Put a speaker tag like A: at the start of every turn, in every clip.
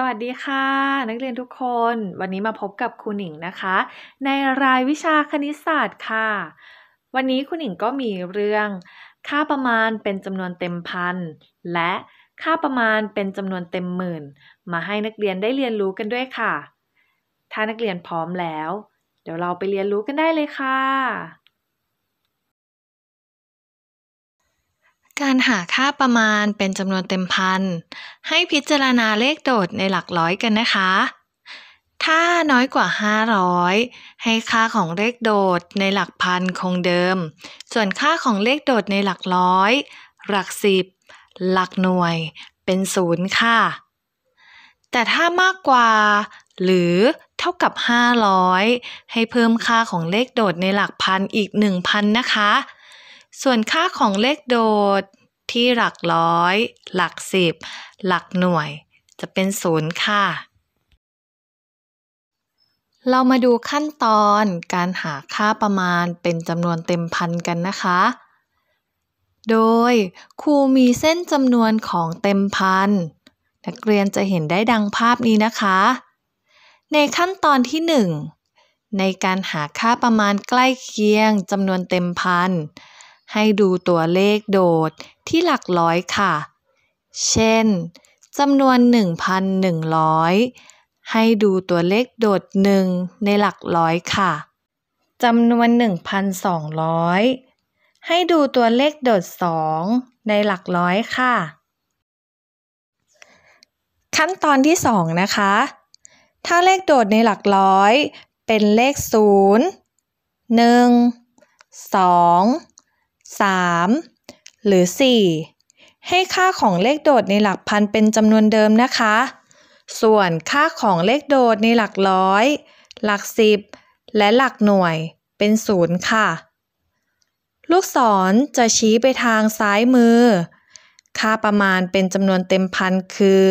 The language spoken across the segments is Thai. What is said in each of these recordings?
A: สวัสดีค่ะ นักเรียนทุกคนวันนี้มาพบกับครูหนิงนะคะ ในรายวิชาคณิตศาสตร์ค่ะ วันนี้ครูหนิงก็มีเรื่องค่าประมาณเป็นจำนวนเต็มพันและค่าประมาณเป็นจำนวนเต็มหมื่น มาให้นักเรียนได้เรียนรู้กันด้วยค่ะ ถ้านักเรียนพร้อมแล้ว เดี๋ยวเราไปเรียนรู้กันได้เลยค่ะการหาค่าประมาณเป็นจำนวนเต็มพันให้พิจารณาเลขโดดในหลักร้อยกันนะคะ ถ้าน้อยกว่า 500 ให้ค่าของเลขโดดในหลักพันคงเดิม ส่วนค่าของเลขโดดในหลักร้อย หลักสิบ หลักหน่วยเป็นศูนย์ค่ะ แต่ถ้ามากกว่า หรือเท่ากับ 500 ให้เพิ่มค่าของเลขโดดในหลักพันอีก 1,000 นะคะส่วนค่าของเลขโดด ที่หลักร้อย หลักสิบ หลักหน่วยจะเป็นศูนย์ค่ะ เรามาดูขั้นตอนการหาค่าประมาณเป็นจำนวนเต็มพันกันนะคะ โดยครูมีเส้นจำนวนของเต็มพันนักเรียนจะเห็นได้ดังภาพนี้นะคะ ในขั้นตอนที่ 1 ในการหาค่าประมาณใกล้เคียงจำนวนเต็มพันให้ดูตัวเลขโดดที่หลักร้อยค่ะ เช่น จำนวน 1,100 ให้ดูตัวเลขโดดหนึ่งในหลักร้อยค่ะ จำนวน 1,200 ให้ดูตัวเลขโดดสองในหลักร้อยค่ะ ขั้นตอนที่สองนะคะ ถ้าเลขโดดในหลักร้อย เป็นเลขศ1ูนย์หึ่งง3 หรือ 4 ให้ค่าของเลขโดดในหลักพันเป็นจำนวนเดิมนะคะ ส่วนค่าของเลขโดดในหลักร้อย หลักสิบและหลักหน่วยเป็นศูนย์ค่ะ ลูกศรจะชี้ไปทางซ้ายมือ ค่าประมาณเป็นจำนวนเต็มพันคือ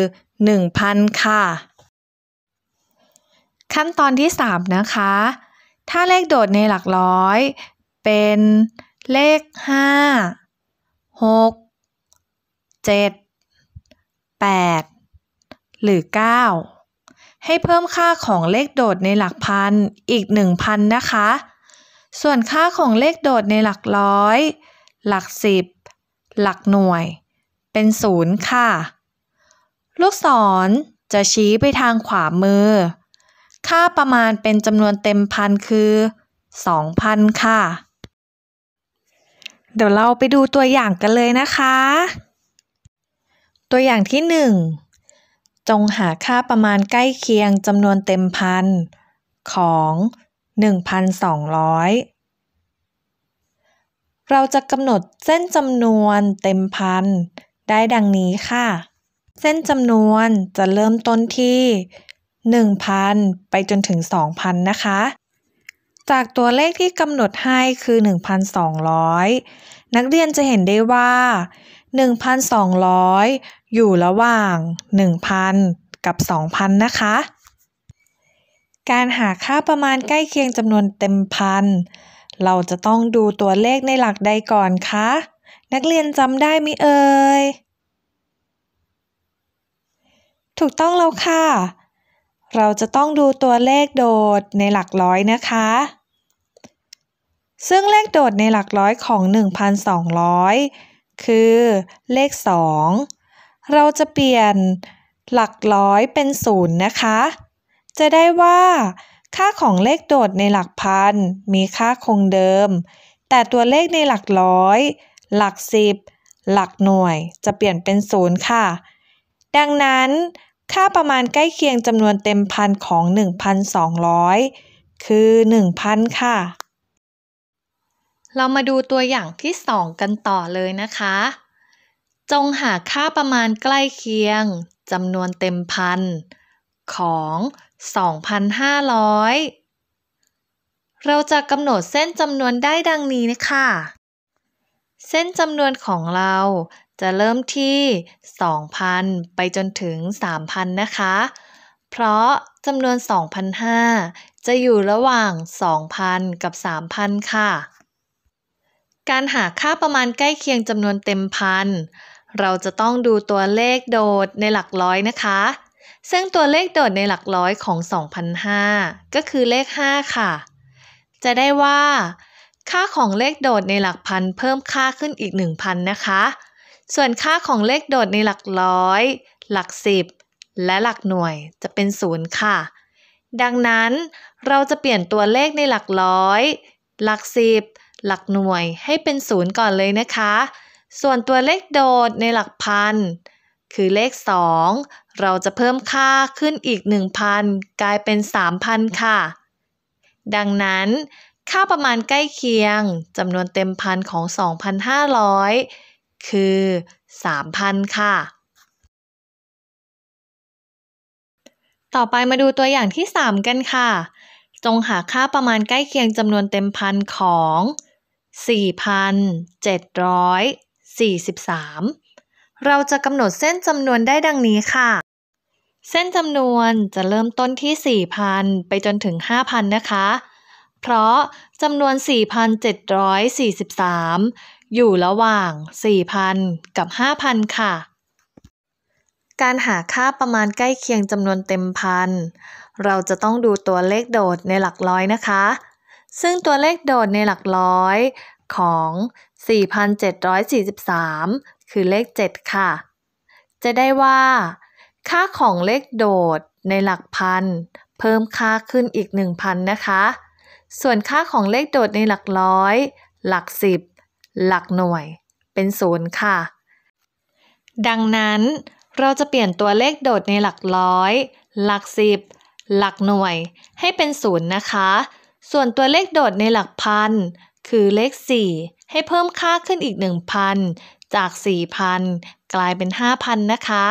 A: 1,000 ค่ะ ขั้นตอนที่ 3 นะคะ ถ้าเลขโดดในหลักร้อย เป็นเลขห้าหกเจ็ดแปดหรือเก้าให้เพิ่มค่าของเลขโดดในหลักพันอีกหนึ่งพันนะคะ ส่วนค่าของเลขโดดในหลักร้อย หลักสิบหลักหน่วย เป็นศูนย์ค่ะ ลูกศรจะชี้ไปทางขวามือ ค่าประมาณเป็นจำนวนเต็มพันคือ 2,000 ค่ะเดี๋ยวเราไปดูตัวอย่างกันเลยนะคะ ตัวอย่างที่ 1 จงหาค่าประมาณใกล้เคียงจำนวนเต็มพันของ 1,200 เราจะกำหนดเส้นจำนวนเต็มพัน ได้ดังนี้ค่ะ เส้นจำนวนจะเริ่มต้นที่ 1,000 ไปจนถึง 2,000 นะคะจากตัวเลขที่กำหนดให้คือ 1,200 นักเรียนจะเห็นได้ว่า 1,200 อยู่ระหว่าง 1,000 กับ 2,000 นะคะ การหาค่าประมาณใกล้เคียงจำนวนเต็มพัน เราจะต้องดูตัวเลขในหลักใดก่อนคะ นักเรียนจำได้มิเอ่ยถูกต้องแล้วค่ะ เราจะต้องดูตัวเลขโดดในหลักร้อยนะคะซึ่งเลขโดดในหลักร้อยของ 1,200 คือเลข 2 เราจะเปลี่ยนหลักร้อยเป็นศูนย์นะคะ จะได้ว่า ค่าของเลขโดดในหลักพันมีค่าคงเดิม แต่ตัวเลขในหลักร้อย หลักสิบ หลักหน่วยจะเปลี่ยนเป็นศูนย์ค่ะ ดังนั้น ค่าประมาณใกล้เคียงจำนวนเต็มพันของ 1,200 คือ 1,000 ค่ะเรามาดูตัวอย่างที่ 2 กันต่อเลยนะคะ จงหาค่าประมาณใกล้เคียงจำนวนเต็มพัน ของ 2,500 เราจะกำหนดเส้นจำนวนได้ดังนี้นะคะ เส้นจำนวนของเราจะเริ่มที่ 2,000 ไปจนถึง 3,000 นะคะ เพราะจำนวน 2,500 จะอยู่ระหว่าง 2,000 กับ 3,000 ค่ะการหาค่าประมาณใกล้เคียงจำนวนเต็มพัน เราจะต้องดูตัวเลขโดดในหลักร้อยนะคะ ซึ่งตัวเลขโดดในหลักร้อยของ2005ก็คือเลข 5 ค่ะ จะได้ว่า ค่าของเลขโดดในหลักพัน เพิ่มค่าขึ้นอีก 1,000 นะคะ ส่วนค่าของเลขโดดในหลักร้อย หลักสิบ และหลักหน่วยจะเป็นศูนย์ค่ะ ดังนั้นเราจะเปลี่ยนตัวเลขในหลักร้อย หลักสิบหลักหน่วยให้เป็นศูนย์ก่อนเลยนะคะ ส่วนตัวเลขโดดในหลักพัน คือเลข 2 เราจะเพิ่มค่าขึ้นอีก 1,000 กลายเป็น 3,000ค่ะ ดังนั้น ค่าประมาณใกล้เคียงจำนวนเต็มพันของ 2,500 คือ 3,000ค่ะ ต่อไปมาดูตัวอย่างที่ 3 กันค่ะ จงหาค่าประมาณใกล้เคียงจำนวนเต็มพันของ4,743 เราจะกำหนดเส้นจำนวนได้ดังนี้ค่ะ เส้นจำนวนจะเริ่มต้นที่ 4,000 ไปจนถึง 5,000 นะคะ เพราะจำนวน 4,743 อยู่ระหว่าง 4,000 กับ 5,000 ค่ะ การหาค่าประมาณใกล้เคียงจำนวนเต็มพัน เราจะต้องดูตัวเลขโดดในหลักร้อยนะคะซึ่งตัวเลขโดดในหลักร้อย ของ 4,743 คือเลข 7 ค่ะ จะได้ว่า ค่าของเลขโดดในหลักพัน เพิ่มค่าขึ้นอีก 1,000 นะคะ ส่วนค่าของเลขโดดในหลักร้อย หลักสิบหลักหน่วยเป็นศูนย์ค่ะ ดังนั้นเราจะเปลี่ยนตัวเลขโดดในหลักร้อย หลักสิบ หลักหน่วยให้เป็นศูนย์นะคะส่วนตัวเลขโดดในหลักพัน คือเลข 4 ให้เพิ่มค่าขึ้นอีก 1,000 จาก4,000กลายเป็น5,000นะคะ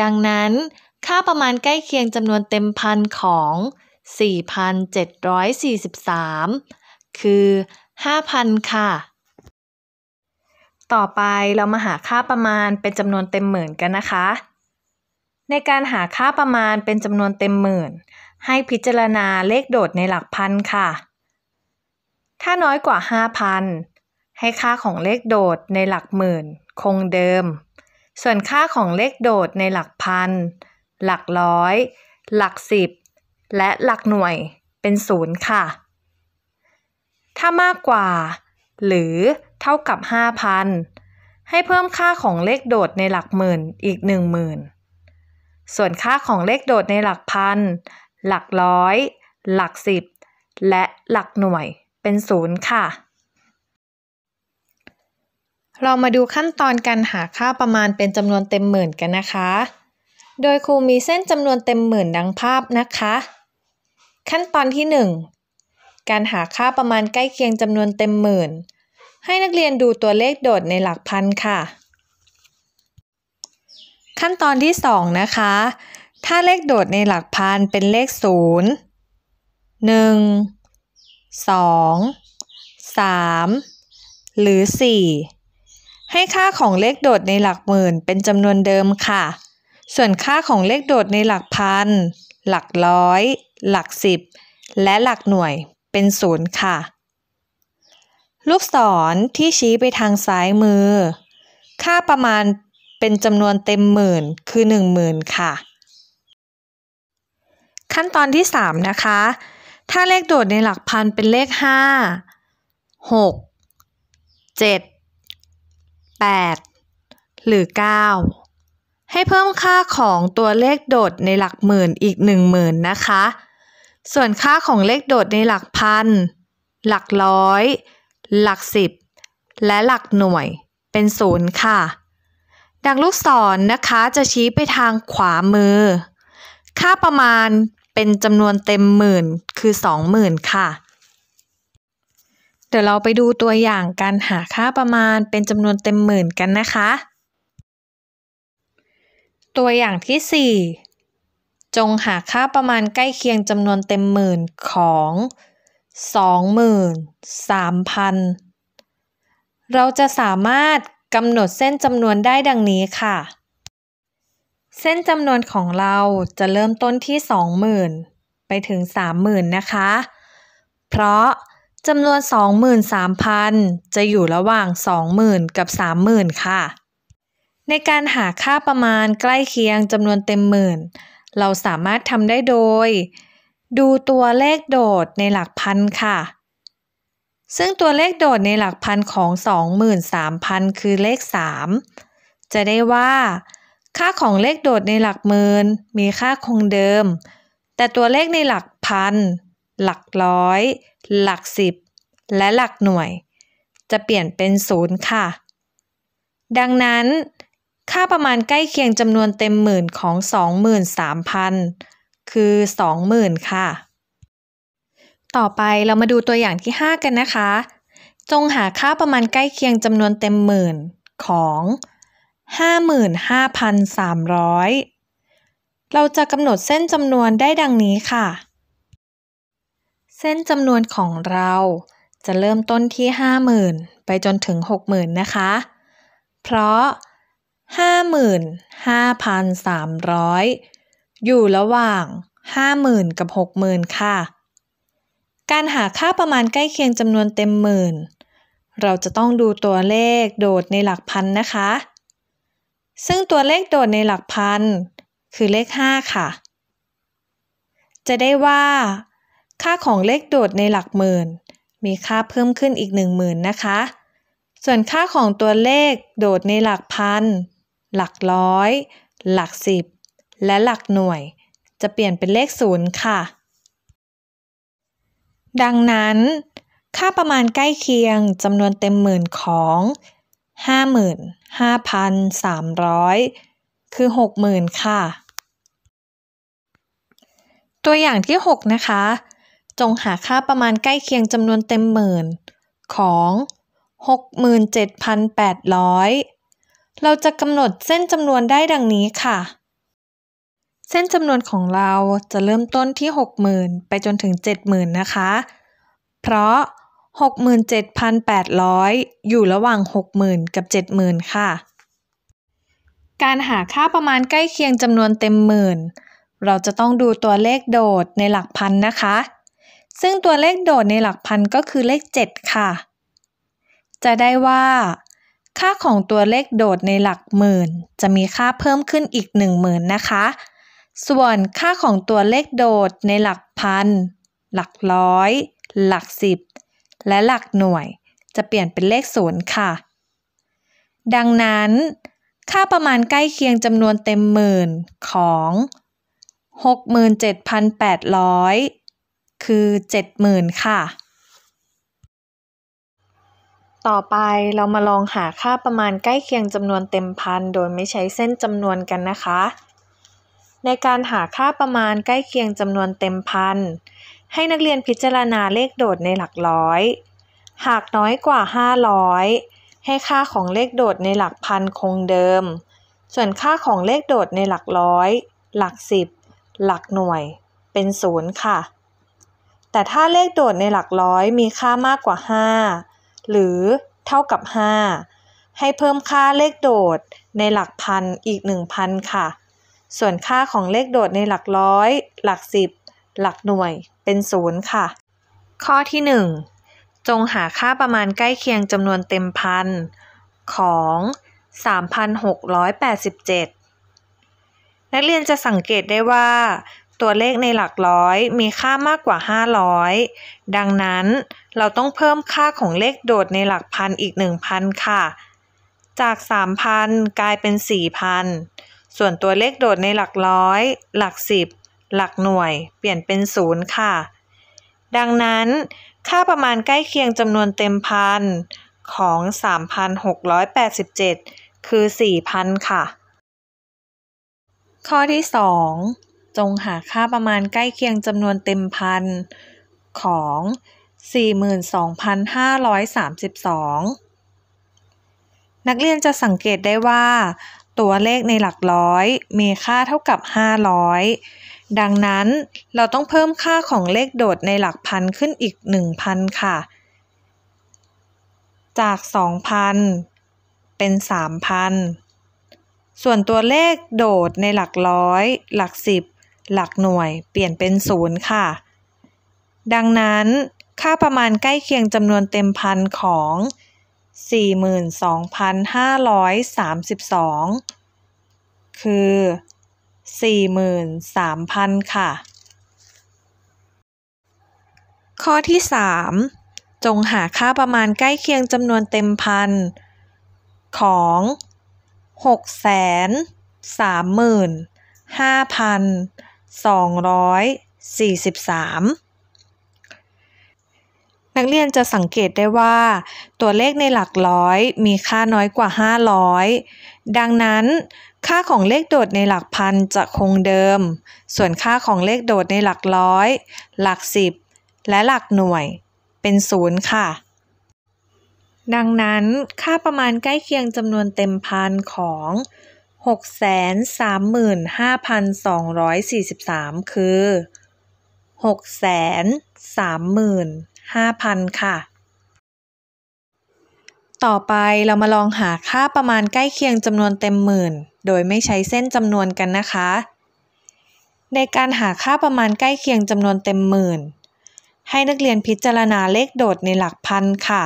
A: ดังนั้น ค่าประมาณใกล้เคียงจำนวนเต็มพันของ 4,743 คือ 5,000 ค่ะ ต่อไปเรามาหาค่าประมาณเป็นจำนวนเต็มหมื่นกันนะคะ ในการหาค่าประมาณเป็นจำนวนเต็มหมื่นให้พิจารณาเลขโดดในหลักพันค่ะ ถ้าน้อยกว่า 5,000 ให้ค่าของเลขโดดในหลักหมื่น คงเดิม ส่วนค่าของเลขโดดในหลักพัน หลักร้อย หลักสิบ และหลักหน่วยเป็นศูนย์ค่ะ ถ้ามากกว่า หรือเท่ากับ 5,000 ให้เพิ่มค่าของเลขโดดในหลักหมื่นอีก 10,000 ส่วนค่าของเลขโดดในหลักพันหลักร้อย หลักสิบ และหลักหน่วยเป็นศูนย์ค่ะ เรามาดูขั้นตอนการหาค่าประมาณเป็นจำนวนเต็มหมื่นกันนะคะ โดยครูมีเส้นจำนวนเต็มหมื่นดังภาพนะคะ ขั้นตอนที่ 1 การหาค่าประมาณใกล้เคียงจำนวนเต็มหมื่น ให้นักเรียนดูตัวเลขโดดในหลักพันค่ะ ขั้นตอนที่ 2 นะคะถ้าเลขโดดในหลักพันเป็นเลขศูนย์หนึ่งสองสามหรือสี่ให้ค่าของเลขโดดในหลักหมื่นเป็นจำนวนเดิมค่ะ ส่วนค่าของเลขโดดในหลักพันหลักร้อยหลักสิบและหลักหน่วยเป็นศูนย์ค่ะ ลูกศรที่ชี้ไปทางซ้ายมือ ค่าประมาณเป็นจำนวนเต็มหมื่นคือหนึ่งหมื่นค่ะขั้นตอนที่ 3 นะคะ ถ้าเลขโดดในหลักพันเป็นเลข 5 6 7 8 หรือ 9 ให้เพิ่มค่าของตัวเลขโดดในหลักหมื่นอีก1 0,000นะคะ ส่วนค่าของเลขโดดในหลักพัน หลักร้อย หลักสิบ และหลักหน่วยเป็นศูนย์ค่ะดังลูกศรนนะคะจะชี้ไปทางขวามือ ค่าประมาณเป็นจำนวนเต็มหมื่นคือ20,000ค่ะ เดี๋ยวเราไปดูตัวอย่างการหาค่าประมาณเป็นจำนวนเต็มหมื่นกันนะคะ ตัวอย่างที่ 4 จงหาค่าประมาณใกล้เคียงจำนวนเต็มหมื่นของ23,000 เราจะสามารถกำหนดเส้นจำนวนได้ดังนี้ค่ะเส้นจำนวนของเราจะเริ่มต้นที่ 20,000 ไปถึง 30,000 นะคะ เพราะจำนวน 23,000 จะอยู่ระหว่าง 20,000 กับ 30,000 ค่ะ ในการหาค่าประมาณใกล้เคียงจำนวนเต็มหมื่น เราสามารถทำได้โดย ดูตัวเลขโดดในหลักพันค่ะ ซึ่งตัวเลขโดดในหลักพันของ 23,000 คือเลข 3 จะได้ว่าค่าของเลขโดดในหลักหมื่นมีค่าคงเดิม แต่ตัวเลขในหลักพัน หลักร้อย หลักสิบ และหลักหน่วย จะเปลี่ยนเป็นศูนย์ค่ะ ดังนั้น ค่าประมาณใกล้เคียงจำนวนเต็มหมื่นของ 23,000คือ 20,000 ค่ะ ต่อไปเรามาดูตัวอย่างที่ 5 กันนะคะ จงหาค่าประมาณใกล้เคียงจำนวนเต็มหมื่นของ55,300 เราจะกำหนดเส้นจำนวนได้ดังนี้ค่ะ เส้นจำนวนของเราจะเริ่มต้นที่ 50,000 ไปจนถึง 60,000 นะคะ เพราะ 55,300 อยู่ระหว่าง 50,000 กับ 60,000 ค่ะ การหาค่าประมาณใกล้เคียงจำนวนเต็มหมื่นเราจะต้องดูตัวเลขโดดในหลักพันนะคะซึ่งตัวเลขโดดในหลักพันคือเลข 5 ค่ะ จะได้ว่า ค่าของเลขโดดในหลักหมื่น มีค่าเพิ่มขึ้นอีก1 0,000นะคะ ส่วนค่าของตัวเลขโดดในหลักพัน หลักร้อย หลักสิบ และหลักหน่วยจะเปลี่ยนเป็นเลขศูนย์ค่ะ ดังนั้น ค่าประมาณใกล้เคียงจำนวนเต็มหมื่นของห้าหมื่นห้าพันสามร้อยคือหกหมื่นค่ะ ตัวอย่างที่หกนะคะ จงหาค่าประมาณใกล้เคียงจำนวนเต็มหมื่น ของหกหมื่นเจ็ดพันแปดร้อยเราจะกำหนดเส้นจำนวนได้ดังนี้ค่ะ เส้นจำนวนของเราจะเริ่มต้นที่ 60,000 ไปจนถึง 70,000 นะคะ เพราะ67,800 อยู่ระหว่าง60,000กับ70,000ค่ะ การหาค่าประมาณใกล้เคียงจำนวนเต็มหมื่น เราจะต้องดูตัวเลขโดดในหลักพันนะคะ ซึ่งตัวเลขโดดในหลักพันก็คือเลข 7 ค่ะ จะได้ว่า ค่าของตัวเลขโดดในหลักหมื่น จะมีค่าเพิ่มขึ้นอีก 10,000นะคะส่วนค่าของตัวเลขโดดในหลักพันหลักร้อยหลักสิบและหลักหน่วยจะเปลี่ยนเป็นเลขศูนย์ค่ะ ดังนั้น ค่าประมาณใกล้เคียงจำนวนเต็มหมื่นของ 67,800 คือ 70,000 ค่ะ ต่อไปเรามาลองหาค่าประมาณใกล้เคียงจำนวนเต็มพันโดยไม่ใช้เส้นจำนวนกันนะคะ ในการหาค่าประมาณใกล้เคียงจำนวนเต็มพันให้นักเรียนพิจารณาเลขโดดในหลักร้อย หากน้อยกว่า 500 ให้ค่าของเลขโดดในหลักพันคงเดิม ส่วนค่าของเลขโดดในหลักร้อย หลักสิบ หลักหน่วย เป็นศูนย์ค่ะ แต่ถ้าเลขโดดในหลักร้อยมีค่ามากกว่า 5 หรือ เท่ากับ 5 ให้เพิ่มค่าเลขโดดในหลักพันอีก 1,000ค่ะ ส่วนค่าของเลขโดดในหลักร้อย หลักสิบ หลักหน่วยเป็นศูนย์ค่ะ ข้อที่ 1 จงหาค่าประมาณใกล้เคียงจำนวนเต็มพันของ 3,687 นักเรียนจะสังเกตได้ว่า ตัวเลขในหลักร้อยมีค่ามากกว่า 500 ดังนั้นเราต้องเพิ่มค่าของเลขโดดในหลักพันอีก 1,000 ค่ะ จาก 3,000 กลายเป็น 4,000 ส่วนตัวเลขโดดในหลักร้อยหลัก10หลักหน่วยเปลี่ยนเป็นศูนย์ค่ะ ดังนั้น ค่าประมาณใกล้เคียงจำนวนเต็มพันของ 3,687 คือ 4,000 ค่ะ ข้อที่ 2 จงหาค่าประมาณใกล้เคียงจำนวนเต็มพันของ 42,532 นักเรียนจะสังเกตได้ว่าตัวเลขในหลักร้อย มีค่าเท่ากับ 500 ดังนั้นเราต้องเพิ่มค่าของเลขโดดในหลักพันขึ้นอีก 1,000 ค่ะ จาก 2,000 เป็น 3,000 ส่วนตัวเลขโดดในหลักร้อย หลักสิบหลักหน่วยเปลี่ยนเป็นศูนย์ค่ะ ดังนั้นค่าประมาณใกล้เคียงจำนวนเต็มพันของ42,532 คือ 43,000 ค่ะ ข้อที่ 3 จงหาค่าประมาณใกล้เคียงจำนวนเต็มพันของ 6,35,243นักเรียนจะสังเกตได้ว่า ตัวเลขในหลักร้อยมีค่าน้อยกว่า 500 ดังนั้น ค่าของเลขโดดในหลักพันจะคงเดิม ส่วนค่าของเลขโดดในหลักร้อย หลักสิบ และหลักหน่วยเป็นศูนย์ค่ะ ดังนั้นค่าประมาณใกล้เคียงจำนวนเต็มพันของ635,243 คือ6 3 0 0 0 0 5,000 ค่ะ ต่อไปเรามาลองหาค่าประมาณใกล้เคียงจำนวนเต็มหมื่น โดยไม่ใช้เส้นจำนวนกันนะคะ ในการหาค่าประมาณใกล้เคียงจำนวนเต็มหมื่น ให้นักเรียนพิจารณาเลขโดดในหลักพันค่ะ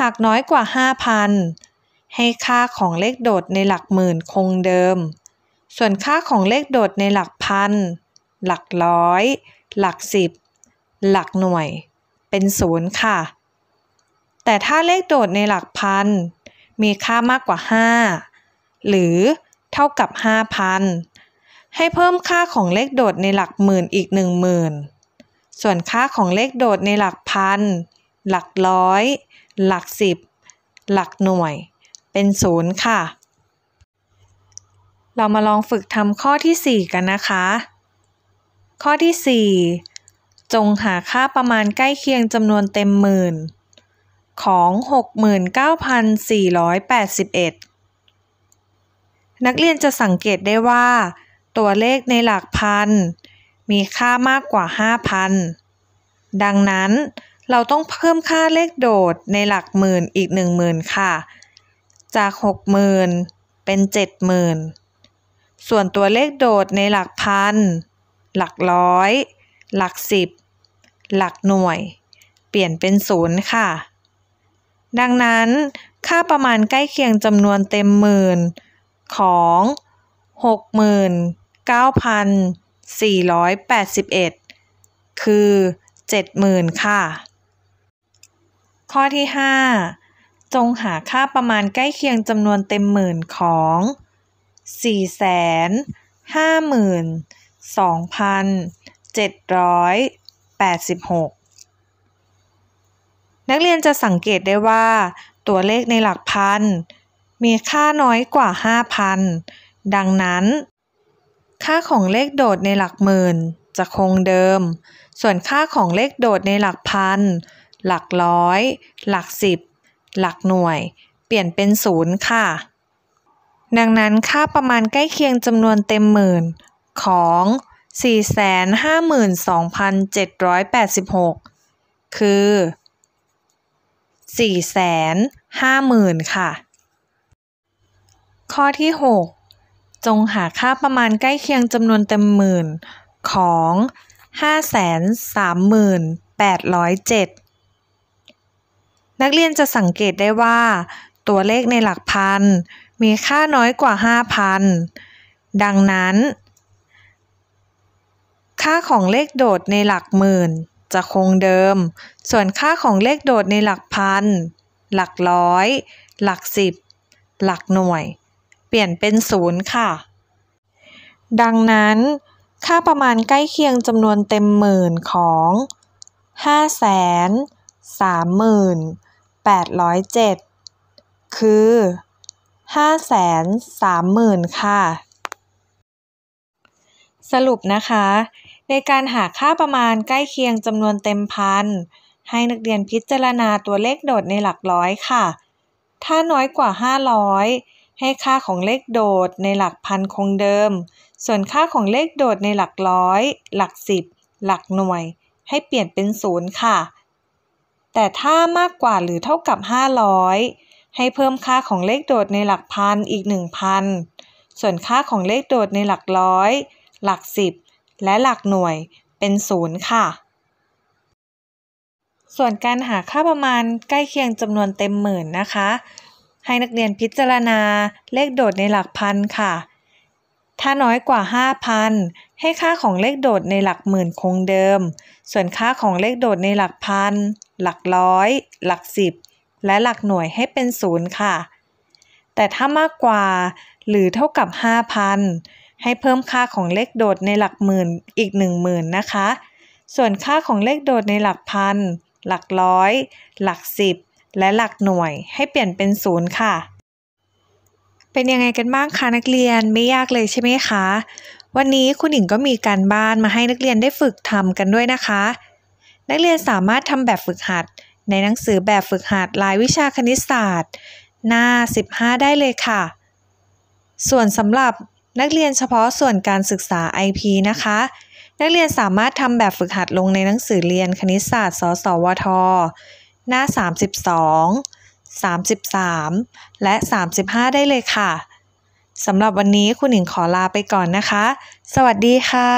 A: หากน้อยกว่า5,000ให้ค่าของเลขโดดในหลักหมื่นคงเดิม ส่วนค่าของเลขโดดในหลักพัน หลักร้อย หลักสิบ หลักหน่วยเป็นศูนย์ค่ะ แต่ถ้าเลขโดดในหลักพัน มีค่ามากกว่า 5 หรือเท่ากับ5,000ให้เพิ่มค่าของเลขโดดในหลักหมื่นอีก10,000ส่วนค่าของเลขโดดในหลักพัน หลักร้อยหลักสิบหลักหน่วยเป็นศูนย์ค่ะ เรามาลองฝึกทำข้อที่ 4 กันนะคะ ข้อที่4จงหาค่าประมาณใกล้เคียงจำนวนเต็มหมื่น ของ 69,481 นักเรียนจะสังเกตได้ว่า ตัวเลขในหลักพัน มีค่ามากกว่า 5,000 ดังนั้นเราต้องเพิ่มค่าเลขโดดในหลักหมื่นอีก 10,000ค่ะ จาก 60,000 เป็น 70,000 ส่วนตัวเลขโดดในหลักพันหลักร้อยหลักสิบ หลักหน่วย เปลี่ยนเป็นศูนย์ค่ะ ดังนั้น ค่าประมาณใกล้เคียงจำนวนเต็มหมื่น ของ 69,481 คือ 70,000 ค่ะ ข้อที่ 5 จงหาค่าประมาณใกล้เคียงจำนวนเต็มหมื่นของ 4 5 2 0 0 0เจ็ดร้อยแปดสิบหกนักเรียนจะสังเกตได้ว่า ตัวเลขในหลักพัน มีค่าน้อยกว่า 5,000 ดังนั้น ค่าของเลขโดดในหลักหมื่น จะคงเดิม ส่วนค่าของเลขโดดในหลักพัน หลักร้อย หลักสิบ หลักหน่วย เปลี่ยนเป็นศูนย์ค่ะ ดังนั้นค่าประมาณใกล้เคียงจำนวนเต็มหมื่น ของ452,786 คือ 450,000ค่ะ ข้อที่ 6 จงหาค่าประมาณใกล้เคียงจำนวนเต็มหมื่น ของ 5 3 8 0 7 นักเรียนจะสังเกตได้ว่า ตัวเลขในหลักพัน มีค่าน้อยกว่า 5,000 ดังนั้นค่าของเลขโดดในหลักหมื่น จะคงเดิม ส่วนค่าของเลขโดดในหลักพัน หลักร้อย หลักสิบ หลักหน่วย เปลี่ยนเป็นศูนย์ค่ะ ดังนั้น ค่าประมาณใกล้เคียงจำนวนเต็มหมื่นของ 5 3 0 8 0 7 คือ530,000ค่ะ สรุปนะคะในการหาค่าประมาณใกล้เคียงจำนวนเต็มพัน ให้นักเรียนพิจารณาตัวเลขโดดในหลักร้อยค่ะ ถ้าน้อยกว่า 500 ให้ค่าของเลขโดดในหลักพันคงเดิม ส่วนค่าของเลขโดดในหลักร้อย หลักสิบ หลักหน่วย ให้เปลี่ยนเป็นศูนย์ค่ะ แต่ถ้ามากกว่าหรือเท่ากับ 500 ให้เพิ่มค่าของเลขโดดในหลักพันอีก 1,000 ส่วนค่าของเลขโดดในหลักร้อย หลักสิบและหลักหน่วยเป็นศูนย์ค่ะ ส่วนการหาค่าประมาณใกล้เคียงจำนวนเต็มหมื่นนะคะ ให้นักเรียนพิจารณาเลขโดดในหลักพันค่ะ ถ้าน้อยกว่า 5,000 ให้ค่าของเลขโดดในหลักหมื่นคงเดิม ส่วนค่าของเลขโดดในหลักพัน หลักร้อย หลักสิบ และหลักหน่วยให้เป็นศูนย์ค่ะ แต่ถ้ามากกว่า หรือเท่ากับ5,000ให้เพิ่มค่าของเลขโดดในหลักหมื่นอีก10,000นะคะ ส่วนค่าของเลขโดดในหลักพัน หลักร้อย หลักสิบ และหลักหน่วยให้เปลี่ยนเป็นศูนย์ค่ะ เป็นยังไงกันบ้างคะนักเรียน ไม่ยากเลยใช่ไหมคะ วันนี้คุณหญิงก็มีการบ้านมาให้นักเรียนได้ฝึกทำกันด้วยนะคะ นักเรียนสามารถทำแบบฝึกหัด ในหนังสือแบบฝึกหัดรายวิชาคณิตศาสตร์หน้า 15 ได้เลยค่ะ ส่วนสำหรับนักเรียนเฉพาะส่วนการศึกษา IP นะคะ นักเรียนสามารถทำแบบฝึกหัดลงในหนังสือเรียนคณิตศาสตร์ สสวท หน้า 32 33 และ 35 ได้เลยค่ะ สำหรับวันนี้คุณหญิงขอลาไปก่อนนะคะ สวัสดีค่ะ